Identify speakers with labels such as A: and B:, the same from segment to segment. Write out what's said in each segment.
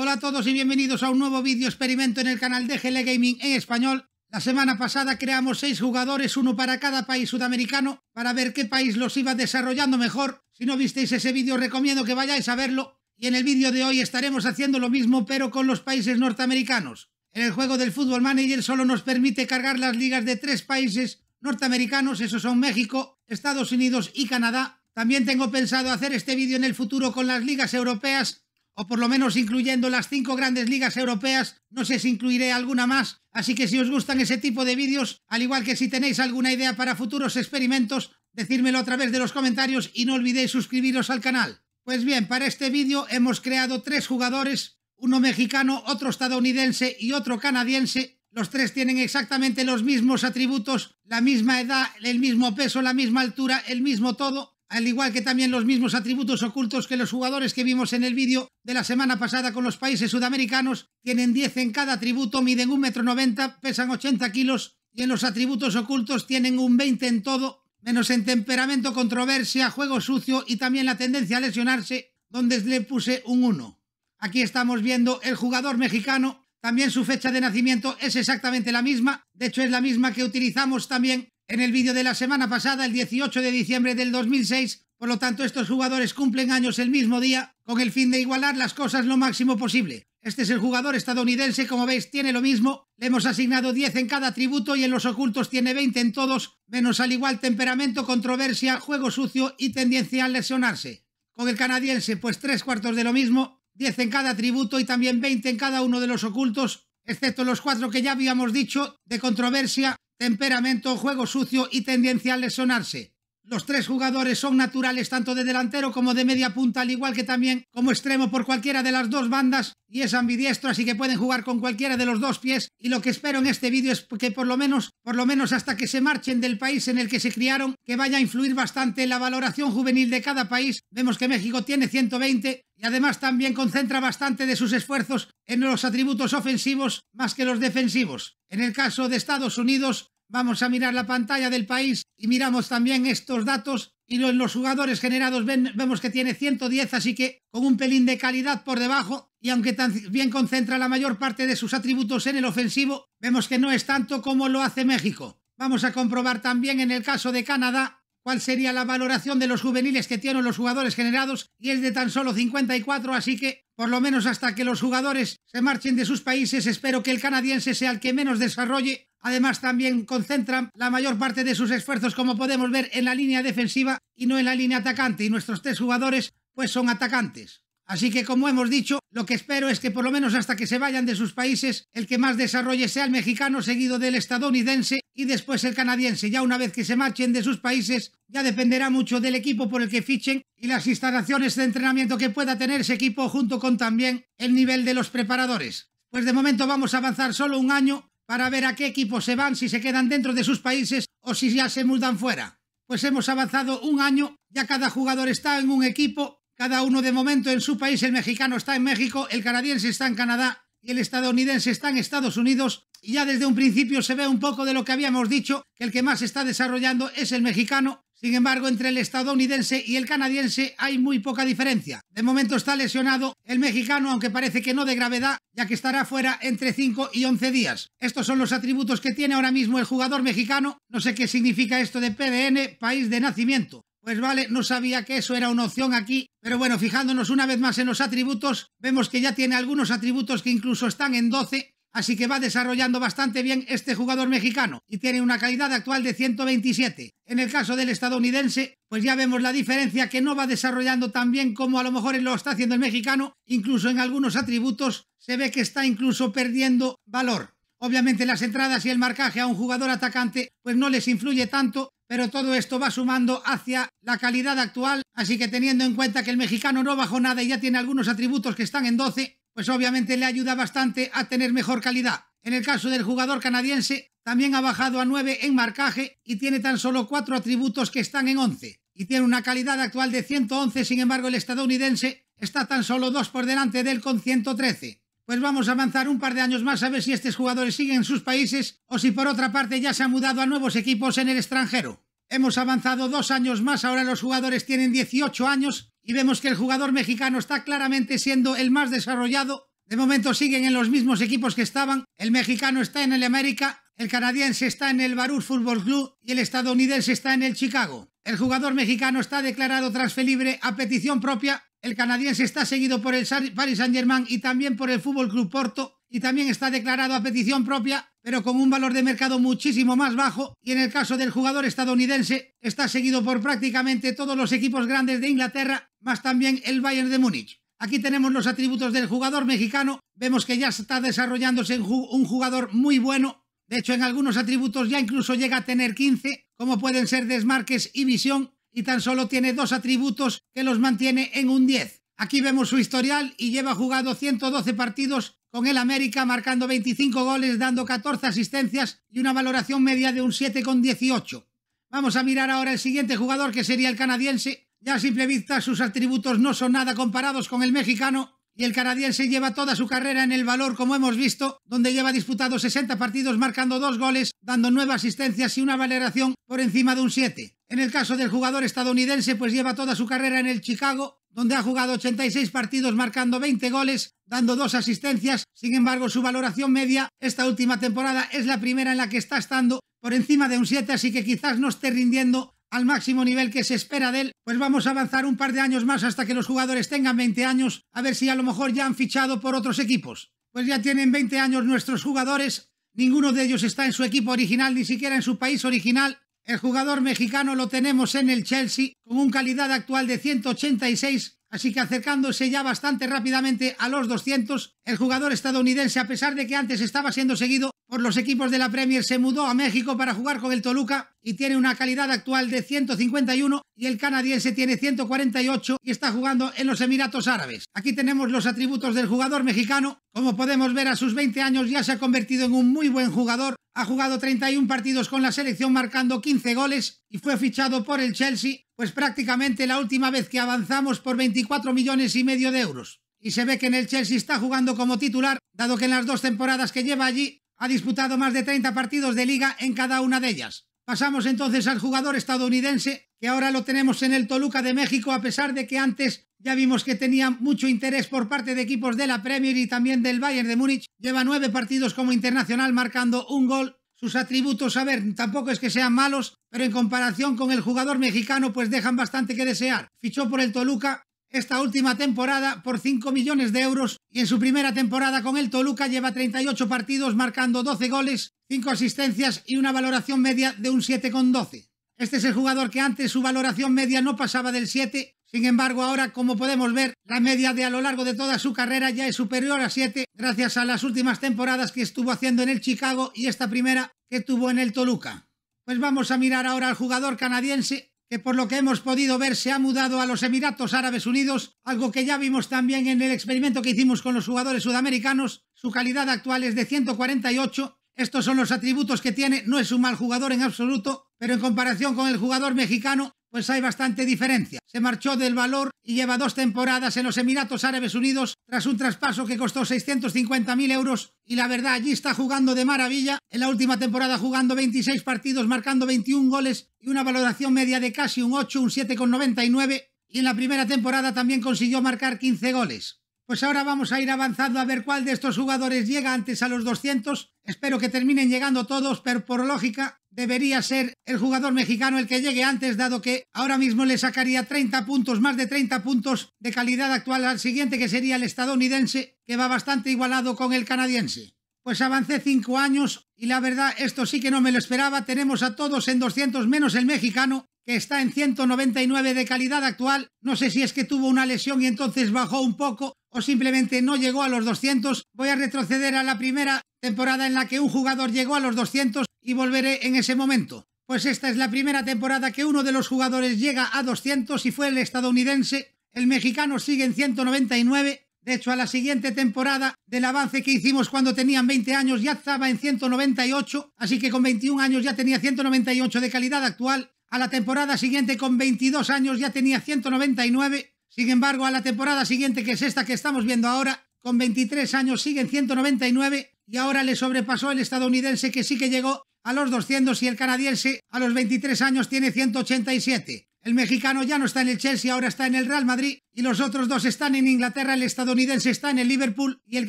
A: Hola a todos y bienvenidos a un nuevo vídeo experimento en el canal de GL Gaming en español. La semana pasada creamos 6 jugadores, uno para cada país sudamericano, para ver qué país los iba desarrollando mejor. Si no visteis ese vídeo recomiendo que vayáis a verlo. Y en el vídeo de hoy estaremos haciendo lo mismo pero con los países norteamericanos. En el juego del Football Manager solo nos permite cargar las ligas de tres países norteamericanos, esos son México, Estados Unidos y Canadá. También tengo pensado hacer este vídeo en el futuro con las ligas europeas o por lo menos incluyendo las cinco grandes ligas europeas, no sé si incluiré alguna más, así que si os gustan ese tipo de vídeos, al igual que si tenéis alguna idea para futuros experimentos, decírmelo a través de los comentarios y no olvidéis suscribiros al canal. Pues bien, para este vídeo hemos creado tres jugadores, uno mexicano, otro estadounidense y otro canadiense. Los tres tienen exactamente los mismos atributos, la misma edad, el mismo peso, la misma altura, el mismo todo, al igual que también los mismos atributos ocultos que los jugadores que vimos en el vídeo de la semana pasada con los países sudamericanos, tienen 10 en cada atributo, miden 1,90 m, pesan 80 kilos y en los atributos ocultos tienen un 20 en todo, menos en temperamento, controversia, juego sucio y también la tendencia a lesionarse, donde le puse un 1. Aquí estamos viendo el jugador mexicano, también su fecha de nacimiento es exactamente la misma, de hecho es la misma que utilizamos también en el vídeo de la semana pasada, el 18 de diciembre del 2006. Por lo tanto, estos jugadores cumplen años el mismo día con el fin de igualar las cosas lo máximo posible. Este es el jugador estadounidense, como veis, tiene lo mismo. Le hemos asignado 10 en cada tributo y en los ocultos tiene 20 en todos, menos al igual temperamento, controversia, juego sucio y tendencia a lesionarse. Con el canadiense, pues tres cuartos de lo mismo, 10 en cada tributo y también 20 en cada uno de los ocultos, excepto los cuatro que ya habíamos dicho, de controversia, temperamento, juego sucio y tendencia a lesionarse. Los tres jugadores son naturales tanto de delantero como de media punta, al igual que también como extremo por cualquiera de las dos bandas y es ambidiestro, así que pueden jugar con cualquiera de los dos pies y lo que espero en este vídeo es que por lo menos, por lo menos hasta que se marchen del país en el que se criaron, que vaya a influir bastante en la valoración juvenil de cada país. Vemos que México tiene 120, y además también concentra bastante de sus esfuerzos en los atributos ofensivos más que los defensivos. En el caso de Estados Unidos, vamos a mirar la pantalla del país y miramos también estos datos y los jugadores generados vemos que tiene 110, así que con un pelín de calidad por debajo y aunque también concentra la mayor parte de sus atributos en el ofensivo, vemos que no es tanto como lo hace México. Vamos a comprobar también en el caso de Canadá cuál sería la valoración de los juveniles que tienen los jugadores generados y es de tan solo 54, así que por lo menos hasta que los jugadores se marchen de sus países, espero que el canadiense sea el que menos desarrolle. Además, también concentran la mayor parte de sus esfuerzos, como podemos ver, en la línea defensiva y no en la línea atacante, y nuestros tres jugadores pues son atacantes. Así que, como hemos dicho, lo que espero es que por lo menos hasta que se vayan de sus países, el que más desarrolle sea el mexicano seguido del estadounidense y después el canadiense. Ya una vez que se marchen de sus países, ya dependerá mucho del equipo por el que fichen y las instalaciones de entrenamiento que pueda tener ese equipo junto con también el nivel de los preparadores. Pues de momento vamos a avanzar solo un año para ver a qué equipo se van, si se quedan dentro de sus países o si ya se mudan fuera. Pues hemos avanzado un año, ya cada jugador está en un equipo cada uno de momento en su país, el mexicano está en México, el canadiense está en Canadá y el estadounidense está en Estados Unidos. Y ya desde un principio se ve un poco de lo que habíamos dicho, que el que más está desarrollando es el mexicano. Sin embargo, entre el estadounidense y el canadiense hay muy poca diferencia. De momento está lesionado el mexicano, aunque parece que no de gravedad, ya que estará fuera entre 5 y 11 días. Estos son los atributos que tiene ahora mismo el jugador mexicano. No sé qué significa esto de PDN, país de nacimiento. Pues vale, no sabía que eso era una opción aquí, pero bueno, fijándonos una vez más en los atributos, vemos que ya tiene algunos atributos que incluso están en 12, así que va desarrollando bastante bien este jugador mexicano y tiene una calidad actual de 127. En el caso del estadounidense, pues ya vemos la diferencia que no va desarrollando tan bien como a lo mejor lo está haciendo el mexicano, incluso en algunos atributos se ve que está incluso perdiendo valor. Obviamente las entradas y el marcaje a un jugador atacante pues no les influye tanto, pero todo esto va sumando hacia la calidad actual, así que teniendo en cuenta que el mexicano no bajó nada y ya tiene algunos atributos que están en 12, pues obviamente le ayuda bastante a tener mejor calidad. En el caso del jugador canadiense, también ha bajado a 9 en marcaje y tiene tan solo 4 atributos que están en 11. Y tiene una calidad actual de 111, sin embargo el estadounidense está tan solo 2 por delante del él con 113. Pues vamos a avanzar un par de años más a ver si estos jugadores siguen en sus países o si por otra parte ya se han mudado a nuevos equipos en el extranjero. Hemos avanzado dos años más, ahora los jugadores tienen 18 años y vemos que el jugador mexicano está claramente siendo el más desarrollado. De momento siguen en los mismos equipos que estaban, el mexicano está en el América, el canadiense está en el Baruch Football Club y el estadounidense está en el Chicago. El jugador mexicano está declarado transferible a petición propia el canadiense está seguido por el Paris Saint-Germain y también por el Fútbol Club Porto y también está declarado a petición propia, pero con un valor de mercado muchísimo más bajo y en el caso del jugador estadounidense está seguido por prácticamente todos los equipos grandes de Inglaterra, más también el Bayern de Múnich. Aquí tenemos los atributos del jugador mexicano, vemos que ya está desarrollándose un jugador muy bueno, de hecho en algunos atributos ya incluso llega a tener 15, como pueden ser desmarques y visión, y tan solo tiene dos atributos que los mantiene en un 10. Aquí vemos su historial y lleva jugado 112 partidos con el América marcando 25 goles, dando 14 asistencias y una valoración media de un 7,18. Vamos a mirar ahora el siguiente jugador que sería el canadiense. Ya a simple vista sus atributos no son nada comparados con el mexicano, y el canadiense lleva toda su carrera en el valor, como hemos visto, donde lleva disputado 60 partidos marcando dos goles, dando nueve asistencias y una valoración por encima de un 7. En el caso del jugador estadounidense, pues lleva toda su carrera en el Chicago, donde ha jugado 86 partidos marcando 20 goles, dando dos asistencias. Sin embargo, su valoración media esta última temporada es la primera en la que está estando por encima de un 7, así que quizás no esté rindiendo al máximo nivel que se espera de él, pues vamos a avanzar un par de años más hasta que los jugadores tengan 20 años, a ver si a lo mejor ya han fichado por otros equipos. Pues ya tienen 20 años nuestros jugadores, ninguno de ellos está en su equipo original, ni siquiera en su país original. El jugador mexicano lo tenemos en el Chelsea, con un calidad actual de 186 Así que acercándose ya bastante rápidamente a los 200, el jugador estadounidense, a pesar de que antes estaba siendo seguido por los equipos de la Premier, se mudó a México para jugar con el Toluca y tiene una calidad actual de 151 y el canadiense tiene 148 y está jugando en los Emiratos Árabes. Aquí tenemos los atributos del jugador mexicano. Como podemos ver, a sus 20 años ya se ha convertido en un muy buen jugador. Ha jugado 31 partidos con la selección marcando 15 goles y fue fichado por el Chelsea pues prácticamente la última vez que avanzamos por 24 millones y medio de euros. Y se ve que en el Chelsea está jugando como titular, dado que en las dos temporadas que lleva allí ha disputado más de 30 partidos de liga en cada una de ellas. Pasamos entonces al jugador estadounidense, que ahora lo tenemos en el Toluca de México, a pesar de que antes ya vimos que tenía mucho interés por parte de equipos de la Premier y también del Bayern de Múnich. Lleva nueve partidos como internacional marcando un gol sus atributos, a ver, tampoco es que sean malos, pero en comparación con el jugador mexicano, pues dejan bastante que desear. Fichó por el Toluca esta última temporada por 5 millones de euros y en su primera temporada con el Toluca lleva 38 partidos marcando 12 goles, 5 asistencias y una valoración media de un 7,12. Este es el jugador que antes su valoración media no pasaba del 7 sin embargo, ahora, como podemos ver, la media de a lo largo de toda su carrera ya es superior a 7 gracias a las últimas temporadas que estuvo haciendo en el Chicago y esta primera que tuvo en el Toluca. Pues vamos a mirar ahora al jugador canadiense que por lo que hemos podido ver se ha mudado a los Emiratos Árabes Unidos, algo que ya vimos también en el experimento que hicimos con los jugadores sudamericanos. Su calidad actual es de 148. Estos son los atributos que tiene, no es un mal jugador en absoluto, pero en comparación con el jugador mexicano pues hay bastante diferencia. Se marchó del valor y lleva dos temporadas en los Emiratos Árabes Unidos tras un traspaso que costó 650.000 euros y la verdad allí está jugando de maravilla. En la última temporada jugando 26 partidos, marcando 21 goles y una valoración media de casi un 8, un 7,99 y en la primera temporada también consiguió marcar 15 goles. Pues ahora vamos a ir avanzando a ver cuál de estos jugadores llega antes a los 200. Espero que terminen llegando todos, pero por lógica debería ser el jugador mexicano el que llegue antes, dado que ahora mismo le sacaría 30 puntos, más de 30 puntos de calidad actual al siguiente, que sería el estadounidense, que va bastante igualado con el canadiense. Pues avancé 5 años y la verdad, esto sí que no me lo esperaba. Tenemos a todos en 200 menos el mexicano, que está en 199 de calidad actual. No sé si es que tuvo una lesión y entonces bajó un poco o simplemente no llegó a los 200. Voy a retroceder a la primera temporada en la que un jugador llegó a los 200 y volveré en ese momento. Pues esta es la primera temporada que uno de los jugadores llega a 200 y fue el estadounidense. El mexicano sigue en 199. De hecho, a la siguiente temporada del avance que hicimos cuando tenían 20 años ya estaba en 198, así que con 21 años ya tenía 198 de calidad actual. A la temporada siguiente con 22 años ya tenía 199. Sin embargo, a la temporada siguiente, que es esta que estamos viendo ahora, con 23 años sigue en 199 y ahora le sobrepasó el estadounidense que sí que llegó a los 200 y el canadiense a los 23 años tiene 187. El mexicano ya no está en el Chelsea, ahora está en el Real Madrid y los otros dos están en Inglaterra, el estadounidense está en el Liverpool y el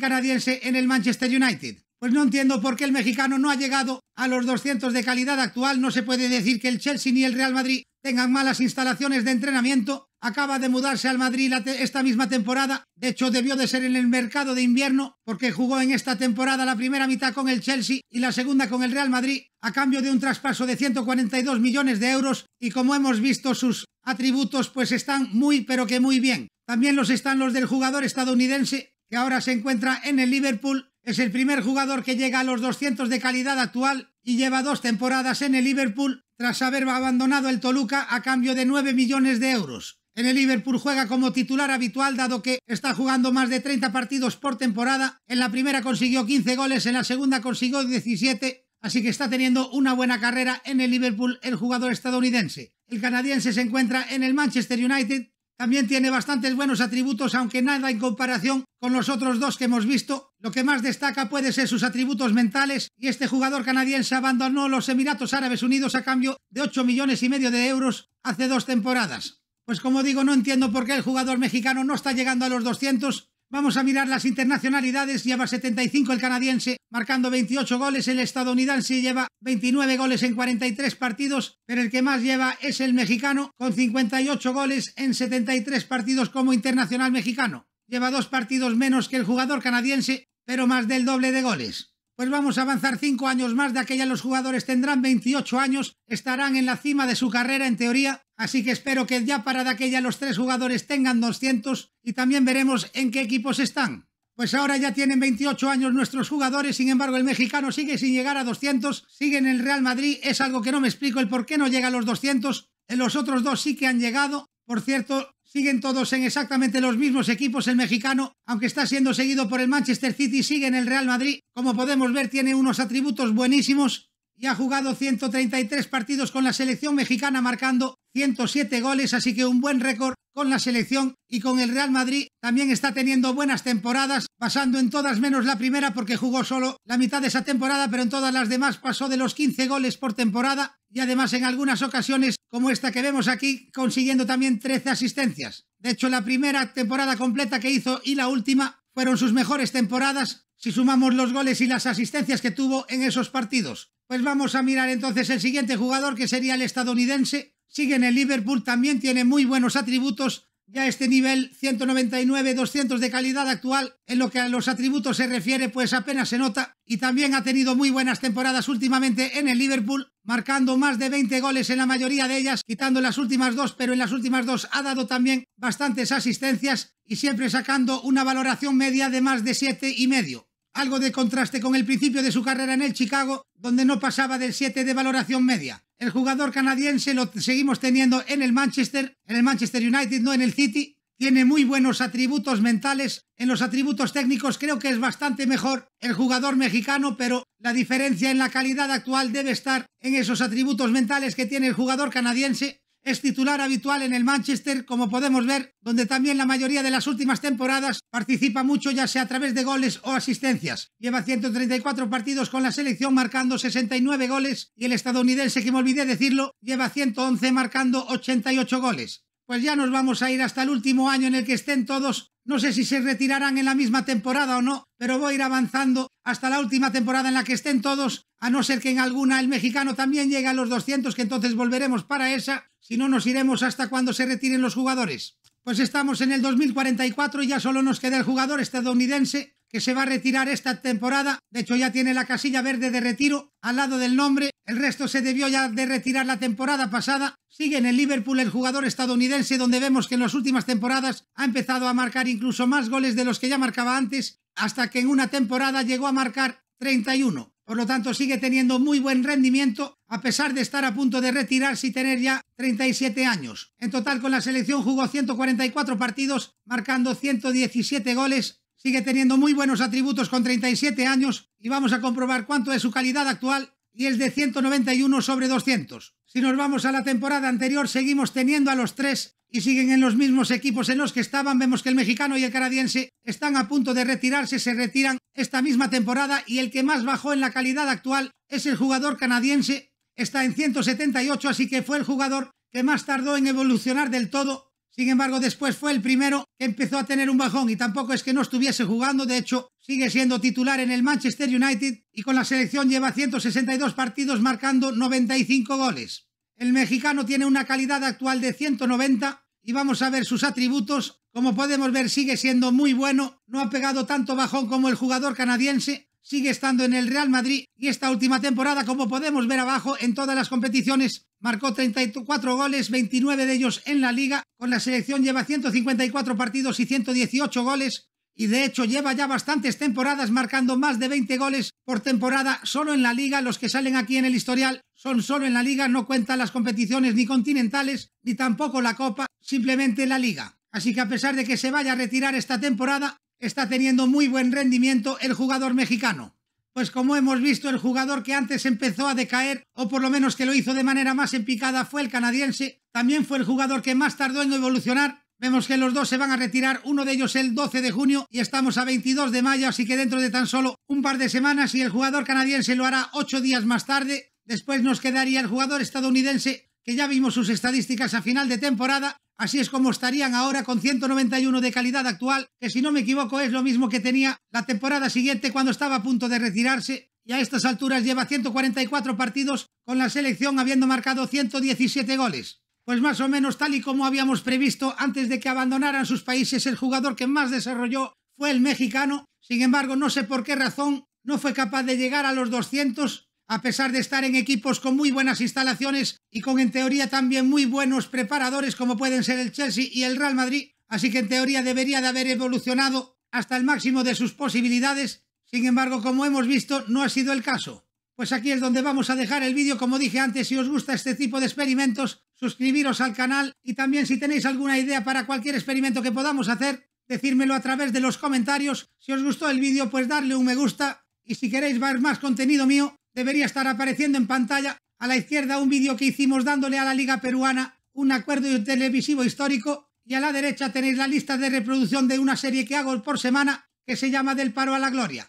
A: canadiense en el Manchester United. Pues no entiendo por qué el mexicano no ha llegado a los 200 de calidad actual. No se puede decir que el Chelsea ni el Real Madrid tengan malas instalaciones de entrenamiento acaba de mudarse al Madrid esta misma temporada. De hecho, debió de ser en el mercado de invierno porque jugó en esta temporada la primera mitad con el Chelsea y la segunda con el Real Madrid a cambio de un traspaso de 142 millones de euros y como hemos visto sus atributos pues están muy pero que muy bien. También los están los del jugador estadounidense que ahora se encuentra en el Liverpool. Es el primer jugador que llega a los 200 de calidad actual y lleva dos temporadas en el Liverpool tras haber abandonado el Toluca a cambio de 9 millones de euros. En el Liverpool juega como titular habitual dado que está jugando más de 30 partidos por temporada. En la primera consiguió 15 goles, en la segunda consiguió 17, así que está teniendo una buena carrera en el Liverpool el jugador estadounidense. El canadiense se encuentra en el Manchester United, también tiene bastantes buenos atributos, aunque nada en comparación con los otros dos que hemos visto. Lo que más destaca puede ser sus atributos mentales y este jugador canadiense abandonó los Emiratos Árabes Unidos a cambio de 8 millones y medio de euros hace dos temporadas. Pues como digo, no entiendo por qué el jugador mexicano no está llegando a los 200. Vamos a mirar las internacionalidades. Lleva 75 el canadiense, marcando 28 goles. El estadounidense lleva 29 goles en 43 partidos, pero el que más lleva es el mexicano, con 58 goles en 73 partidos como internacional mexicano. Lleva dos partidos menos que el jugador canadiense, pero más del doble de goles. Pues vamos a avanzar 5 años más, de aquella los jugadores tendrán 28 años, estarán en la cima de su carrera en teoría, Así que espero que ya para de aquella los tres jugadores tengan 200 y también veremos en qué equipos están. Pues ahora ya tienen 28 años nuestros jugadores, sin embargo el mexicano sigue sin llegar a 200, sigue en el Real Madrid, es algo que no me explico el por qué no llega a los 200, en los otros dos sí que han llegado, por cierto, siguen todos en exactamente los mismos equipos el mexicano, aunque está siendo seguido por el Manchester City, sigue en el Real Madrid, como podemos ver tiene unos atributos buenísimos y ha jugado 133 partidos con la selección mexicana marcando 107 goles, así que un buen récord con la selección y con el Real Madrid también está teniendo buenas temporadas, pasando en todas menos la primera porque jugó solo la mitad de esa temporada, pero en todas las demás pasó de los 15 goles por temporada y además en algunas ocasiones como esta que vemos aquí consiguiendo también 13 asistencias. De hecho, la primera temporada completa que hizo y la última fueron sus mejores temporadas si sumamos los goles y las asistencias que tuvo en esos partidos. Pues vamos a mirar entonces el siguiente jugador que sería el estadounidense sigue en el Liverpool, también tiene muy buenos atributos. Ya este nivel 199-200 de calidad actual, en lo que a los atributos se refiere, pues apenas se nota. Y también ha tenido muy buenas temporadas últimamente en el Liverpool, marcando más de 20 goles en la mayoría de ellas, quitando las últimas dos, pero en las últimas dos ha dado también bastantes asistencias y siempre sacando una valoración media de más de siete y medio. Algo de contraste con el principio de su carrera en el Chicago, donde no pasaba del 7 de valoración media. El jugador canadiense lo seguimos teniendo en el Manchester, en el Manchester United, no en el City. Tiene muy buenos atributos mentales. En los atributos técnicos creo que es bastante mejor el jugador mexicano, pero la diferencia en la calidad actual debe estar en esos atributos mentales que tiene el jugador canadiense es titular habitual en el Manchester, como podemos ver, donde también la mayoría de las últimas temporadas participa mucho ya sea a través de goles o asistencias. Lleva 134 partidos con la selección marcando 69 goles y el estadounidense, que me olvidé decirlo, lleva 111 marcando 88 goles pues ya nos vamos a ir hasta el último año en el que estén todos. No sé si se retirarán en la misma temporada o no, pero voy a ir avanzando hasta la última temporada en la que estén todos, a no ser que en alguna el mexicano también llegue a los 200, que entonces volveremos para esa, si no nos iremos hasta cuando se retiren los jugadores. Pues estamos en el 2044 y ya solo nos queda el jugador estadounidense que se va a retirar esta temporada. De hecho, ya tiene la casilla verde de retiro al lado del nombre el resto se debió ya de retirar la temporada pasada. Sigue en el Liverpool el jugador estadounidense donde vemos que en las últimas temporadas ha empezado a marcar incluso más goles de los que ya marcaba antes, hasta que en una temporada llegó a marcar 31. Por lo tanto, sigue teniendo muy buen rendimiento a pesar de estar a punto de retirarse y tener ya 37 años. En total con la selección jugó 144 partidos, marcando 117 goles. Sigue teniendo muy buenos atributos con 37 años y vamos a comprobar cuánto es su calidad actual y el de 191 sobre 200. Si nos vamos a la temporada anterior, seguimos teniendo a los tres y siguen en los mismos equipos en los que estaban. Vemos que el mexicano y el canadiense están a punto de retirarse, se retiran esta misma temporada y el que más bajó en la calidad actual es el jugador canadiense, está en 178, así que fue el jugador que más tardó en evolucionar del todo sin embargo, después fue el primero que empezó a tener un bajón y tampoco es que no estuviese jugando, de hecho, sigue siendo titular en el Manchester United y con la selección lleva 162 partidos marcando 95 goles. El mexicano tiene una calidad actual de 190 y vamos a ver sus atributos. Como podemos ver, sigue siendo muy bueno, no ha pegado tanto bajón como el jugador canadiense sigue estando en el Real Madrid y esta última temporada, como podemos ver abajo, en todas las competiciones marcó 34 goles, 29 de ellos en la liga, con la selección lleva 154 partidos y 118 goles, y de hecho lleva ya bastantes temporadas marcando más de 20 goles por temporada solo en la liga. Los que salen aquí en el historial son solo en la liga, no cuentan las competiciones ni continentales, ni tampoco la copa, simplemente la liga. Así que a pesar de que se vaya a retirar esta temporada, está teniendo muy buen rendimiento el jugador mexicano. Pues como hemos visto, el jugador que antes empezó a decaer, o por lo menos que lo hizo de manera más empicada, fue el canadiense. También fue el jugador que más tardó en evolucionar. Vemos que los dos se van a retirar, uno de ellos el 12 de junio y estamos a 22 de mayo, así que dentro de tan solo un par de semanas y el jugador canadiense lo hará 8 días más tarde. Después nos quedaría el jugador estadounidense ya vimos sus estadísticas a final de temporada, así es como estarían ahora con 191 de calidad actual, que si no me equivoco es lo mismo que tenía la temporada siguiente cuando estaba a punto de retirarse y a estas alturas lleva 144 partidos con la selección habiendo marcado 117 goles. Pues más o menos tal y como habíamos previsto antes de que abandonaran sus países, el jugador que más desarrolló fue el mexicano, sin embargo no sé por qué razón no fue capaz de llegar a los 200 a pesar de estar en equipos con muy buenas instalaciones y con en teoría también muy buenos preparadores como pueden ser el Chelsea y el Real Madrid, así que en teoría debería de haber evolucionado hasta el máximo de sus posibilidades, sin embargo como hemos visto no ha sido el caso. Pues aquí es donde vamos a dejar el vídeo, como dije antes, si os gusta este tipo de experimentos, suscribiros al canal y también si tenéis alguna idea para cualquier experimento que podamos hacer, decírmelo a través de los comentarios. Si os gustó el vídeo, pues darle un me gusta y si queréis ver más contenido mío, debería estar apareciendo en pantalla a la izquierda un vídeo que hicimos dándole a la Liga Peruana un acuerdo televisivo histórico y a la derecha tenéis la lista de reproducción de una serie que hago por semana que se llama Del paro a la gloria.